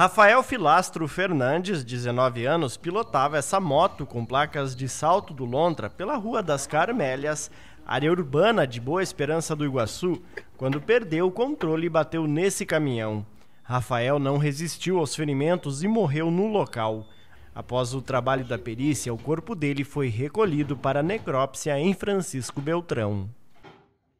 Rafael Filastro Fernandes, 19 anos, pilotava essa moto com placas de salto do Lontra pela Rua das Carmélias, área urbana de Boa Esperança do Iguaçu, quando perdeu o controle e bateu nesse caminhão. Rafael não resistiu aos ferimentos e morreu no local. Após o trabalho da perícia, o corpo dele foi recolhido para necrópsia em Francisco Beltrão.